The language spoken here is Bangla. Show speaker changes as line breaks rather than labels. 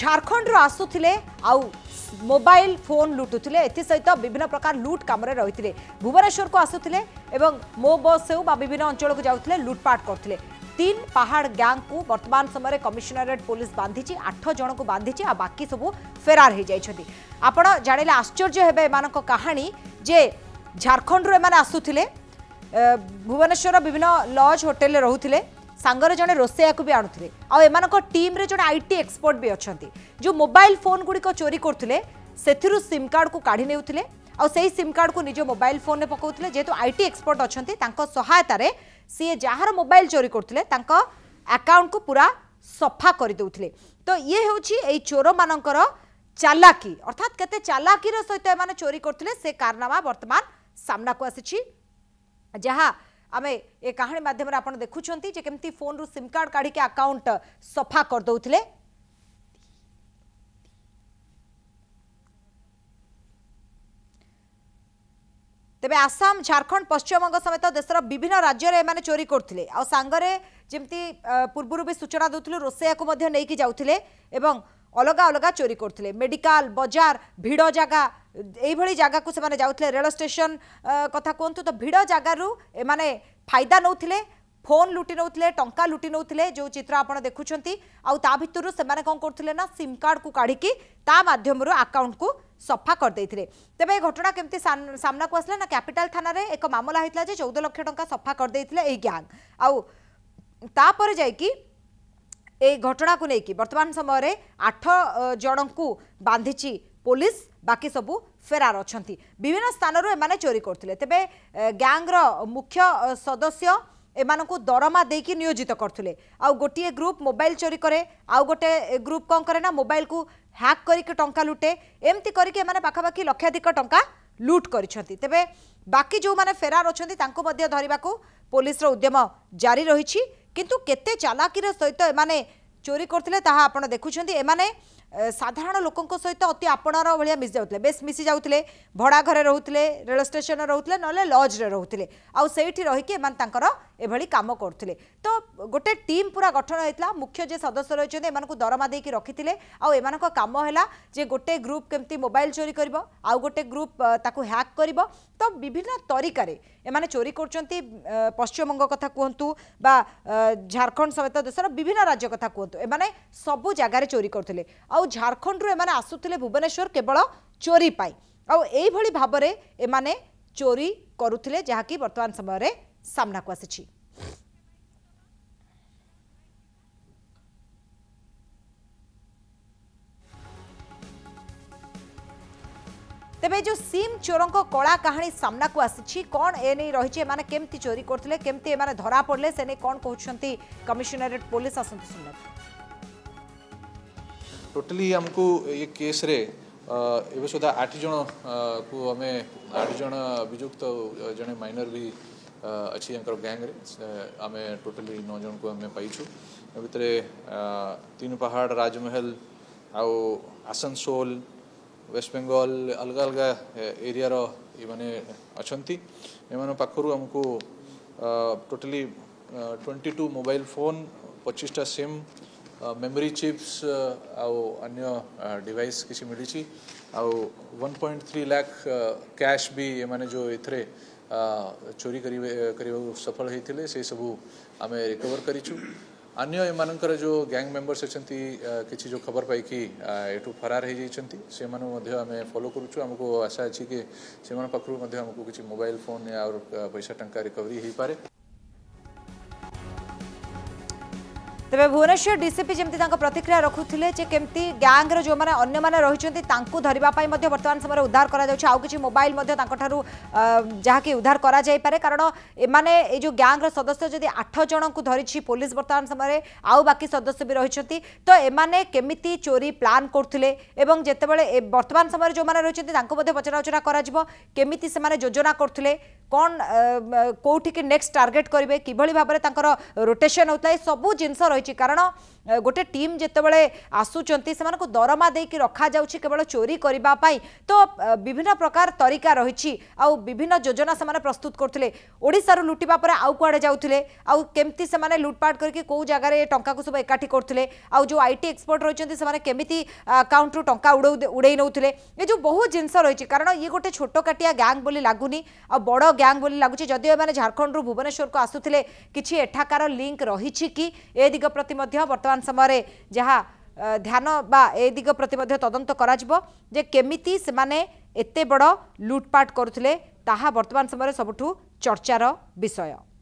ঝাড়খণ্ডରୁ ଆସୁଥିଲେ ଆଉ ମୋବାଇଲ ଫୋନ୍ ଲୁଟୁଥିଲେ ଏଥିସହିତ ବିଭିନ୍ନ ପ୍ରକାର ଲୁଟ୍ କାମରେ ରହିଥିଲେ ଭୁବନେଶ୍ୱରକୁ ଆସୁଥିଲେ ଏବଂ ମୋ ବସ୍ ହେଉ ବା ବିଭିନ୍ନ ଅଞ୍ଚଳକୁ ଯାଉଥିଲେ ଲୁଟ୍ପାଟ କରୁଥିଲେ তিন পাহাড় গ্যাংকু বর্তমান সময় কমিশনারেট পুলিশ বাঁধিছি আঠ জনক বাঁধিছি আর বাকি সবু ফেরার হয়ে যাই আপনার জাঁলে আশ্চর্য হবে এমান কাহিনী যে ঝাড়খণ্ডর এমানে আসুলে ভুবনেশ্বর বিভিন্ন লজ হোটেলে রুলে ସାଙ୍ଗରେ ଜଣେ ରୋଷେଇଆକୁ ବି ଆଣୁଥିଲେ ଆଉ ଏମାନଙ୍କ ଟିମ୍ରେ ଜଣେ ଆଇଟି ଏକ୍ସପର୍ଟ ବି ଅଛନ୍ତି ଯେଉଁ ମୋବାଇଲ ଫୋନ୍ ଗୁଡ଼ିକ ଚୋରି କରୁଥିଲେ ସେଥିରୁ ସିମ୍ କାର୍ଡ଼କୁ କାଢ଼ି ନେଉଥିଲେ ଆଉ ସେହି ସିମ୍ କାର୍ଡ଼କୁ ନିଜ ମୋବାଇଲ ଫୋନ୍ରେ ପକାଉଥିଲେ ଯେହେତୁ ଆଇଟି ଏକ୍ସପର୍ଟ ଅଛନ୍ତି ତାଙ୍କ ସହାୟତାରେ ସିଏ ଯାହାର ମୋବାଇଲ ଚୋରି କରୁଥିଲେ ତାଙ୍କ ଆକାଉଣ୍ଟକୁ ପୁରା ସଫା କରିଦେଉଥିଲେ ତ ଇଏ ହେଉଛି ଏଇ ଚୋରମାନଙ୍କର ଚାଲାକି ଅର୍ଥାତ କେତେ ଚାଲାକିର ସହିତ ଏମାନେ ଚୋରି କରୁଥିଲେ ସେ କାରନାମା ବର୍ତ୍ତମାନ ସାମ୍ନାକୁ ଆସିଛି ଯାହା आम ए कहानी मध्यम आप देखुं केमी फोन रु सिम कार्ड काढ़ आकाउंट सफा करदे তেবে আসাম ঝাড়খণ্ড পশ্চিমবঙ্গ সমেত দেশের বিভিন্ন রাজ্যের এমানে চোরি করুলে আঙ্গরে যেমি পূর্বর বি সূচনা দেওয়া রোষেয়া যাওলে এবং অলগা অলগা চোরি করুলে মেডিকাল বজার ভিড় জায়গা এইভাবে জায়গাকে সে যাওয়া রেল স্টেশন কথা কুহতু তো ভিড় জায়গার এমানে ফাইদা নৌলে ফোন লুটি নেউলে টঙ্কা লুটি নেউলে যে চিত্র আপনার দেখুম আতর সে কম করলে না সিম কার্ড কু কাড়ি তা মাধ্যমর আকাউন্ট কু সফা করে তবে এই ঘটনা কমিটি সামনা কু আসলে না ক্যাপিটাল থানার এক মামলা হয়েছিল যে চৌদ লক্ষ টঙ্কা সফা করে এই গ্যাং আউ তাপরে যাই এই ঘটনাকে নেই বর্তমান সময়ের আঠ জনকু বাঁধিছি পুলিশ বাকি সবু ফেরার অনেক বিভিন্ন স্থানর এমানে চোরি করলে তবে গ্যাংর মুখ্য সদস্য এমানকু দরমা দেইকি নিয়োজিত করলে আউ গোটিয়ে গ্রুপ মোবাইল চোরি করে আউ গোটে গ্রুপ কম করে না মোবাইল কু হ্যাক করিকি টঙ্কা লুটে এমতি করিকি এমানে পাখাপাখি লক্ষাধিক টঙ্কা লুট করেছেন তবে বাকি যে ফেরার অনেক তাঁকু ধরবাক পুলিশর উদ্যম জারি রয়েছে কিন্তু কেতে চালাকির সহিত এমানে চোরি করলে তাহা আপনার দেখুছেন এমানে সাধারণ লোক সহিত অতি আপনার ভাইয়া মিশি যাওয়া বেশ মিশি যাওয়া ভড়া ঘরে রুলে রেল স্টেসন রুলে নহলে লজ্রে রুলে আইটি রহিকি এমন তাঁর এভাবে কাম করুলে তো গোটে টিম পুরা গঠন হয়েছিল মুখ্য যে সদস্য রয়েছেন এমন দরমা দিয়ে রাখিলে আমান কাম হল যে গোটে গ্রুপ কেমতি মোবাইল চোরি করব আউ গোটে গ্রুপ তাকে হ্যাক করব তো বিভিন্ন তরিকার এমানে চোরি করছেন পশ্চিমবঙ্গ কথা কুহতু বা ঝাড়খণ্ড সমেত দেশের বিভিন্ন রাজ্য কথা কুহতু କୁହନ୍ତୁ ଏମାନେ ସବୁ ଜାଗାରେ ଚୋରି କରୁଥିଲେ ଆଉ ଝାଡ଼ଖଣ୍ଡରୁ ଏମାନେ ଆସୁଥିଲେ ଭୁବନେଶ୍ୱର କେବଳ ଚୋରି ପାଇଁ ଆଉ ଏଇଭଳି ଭାବରେ ଏମାନେ ଚୋରି କରୁଥିଲେ ଯାହାକି ବର୍ତ୍ତମାନ ସମୟରେ ସାମ୍ନାକୁ ଆସିଛି ତେବେ ଯେଉଁ ସିମ୍ ଚୋରଙ୍କ କଳା କାହାଣୀ ସାମ୍ନାକୁ ଆସିଛି କ'ଣ ଏ ନେଇ ରହିଛି ଏମାନେ କେମିତି ଚୋରି କରୁଥିଲେ କେମିତି ଏମାନେ ଧରା ପଡ଼ିଲେ ସେ ନେଇ କ'ଣ କହୁଛନ୍ତି କମିଶନରେଟ୍ ପୋଲିସ ଆସନ୍ତୁ ଶୁଣନ୍ତୁ
ଟୋଟାଲି ଆମକୁ ଏ କେସ୍ରେ ଏବେ ସୁଦ୍ଧା ଆଠ ଜଣକୁ ଆମେ ଆଠ ଜଣ ଅଭିଯୁକ୍ତ ଜଣେ ମାଇନର ବି ଅଛି ତାଙ୍କର ଗ୍ୟାଙ୍ଗରେ ଆମେ ଟୋଟାଲି ନଅ ଜଣଙ୍କୁ ଆମେ ପାଇଛୁ ଏ ଭିତରେ ତିନି ପାହାଡ଼ ରାଜମହଲ ଆଉ ଆସନସୋଲ ୱେଷ୍ଟବେଙ୍ଗଲ ଅଲଗା ଅଲଗା ଏରିଆର ଏମାନେ ଅଛନ୍ତି ଏମାନଙ୍କ ପାଖରୁ ଆମକୁ totally twenty two mobile phone ପଚିଶଟା ସିମ୍ मेमोरी चिप्स आउ अन्य डिवाइस किसी मिली आउ 1.3 लाख कैश भी एमाने जो एथरे चोरी करिबा सफल होते से सबू आम रिकवर करूँ अन्य ଏମାନଙ୍କର ଯେଉଁ ଗ୍ୟାଙ୍ଗ ମେମ୍ବର୍ସ ଅଛନ୍ତି କିଛି ଯେଉଁ ଖବର ପାଇକି ଏଠୁ ଫରାର ହୋଇଯାଇଛନ୍ତି ସେମାନଙ୍କୁ ମଧ୍ୟ ଆମେ ଫଲୋ କରୁଛୁ ଆମକୁ ଆଶା ଅଛି କି ସେମାନଙ୍କ ପାଖରୁ ମଧ୍ୟ ଆମକୁ କିଛି ମୋବାଇଲ ଫୋନ୍ ଆଉ ପଇସା ଟଙ୍କା ରିକଭରି ହୋଇପାରେ
তবে ভুবনেশ্বর ডিসিপি যেমি তাঁর প্রতিক্রিয়া রাখুলে যে কেমি গ্যাংর যে অন্যমানে রয়েছেন তাঁকু ধরা বর্তমান সময় উদ্ধার করা যাচ্ছে আউ কিছু মোবাইল তাঁঠার যা কি উদ্ধার করা যাইপরে কারণ এমানে এই যে গ্যাংর সদস্য যদি আঠ জনক ধরিছি পুলিশ বর্তমান সময় আউ বাকি সদস্য বি রয়েছেন তো এমানে কেমিতি চোরি প্লান করুলে এবং যেতবে বর্তমান সময় যে রয়েছেন তাঁকু পচরাউচরা করা কেমিতি সে যোজনা করুলে কোণ কোটিকি নেক্সট টার্গেট করবে কিভাবে ভাবে তাঁর রোটেসন হোক সবু জিনিস রয়েছে কারণ গোটে টিম যেতবে আসুচার সে দরমা দিয়ে রখা যাচ্ছে কেবল চোরি করা তো বিভিন্ন প্রকার তরিকা রয়েছে আভিন্ন যোজনা সে প্রস্তুত করলে ওড়শার লুটিবা পরে আউ কুয়াড়ে যাওলে আমতি সে লুটপাট করি কেউ জায়গায় টঙ্কা সব একাঠি করলে আইটি এক্সপর্ট রয়েছেন সে কমিটি আকাউন্টু টঙ্কা উড়াই নেউলে এ যে বহু জিনিস রয়েছে কারণ ইয়ে গোটে ছোটকাটিয়া গ্যাং বলে লাগুনি আড় ଗ୍ୟାଙ୍ଗ ବୋଲି ଲାଗୁଛି ଯଦିଓ ଏମାନେ ଝାଡ଼ଖଣ୍ଡରୁ ଭୁବନେଶ୍ୱରକୁ ଆସୁଥିଲେ କିଛି ଏଠାକାର ଲିଙ୍କ ରହିଛି କି ଏ ଦିଗ ପ୍ରତି ମଧ୍ୟ ବର୍ତ୍ତମାନ ସମୟରେ ଯାହା ଧ୍ୟାନ ବା ଏ ଦିଗ ପ୍ରତି ମଧ୍ୟ ତଦନ୍ତ କରାଯିବ ଯେ କେମିତି ସେମାନେ ଏତେ ବଡ଼ ଲୁଟ୍ପାଟ୍ କରୁଥିଲେ ତାହା ବର୍ତ୍ତମାନ ସମୟରେ ସବୁଠୁ ଚର୍ଚ୍ଚାର ବିଷୟ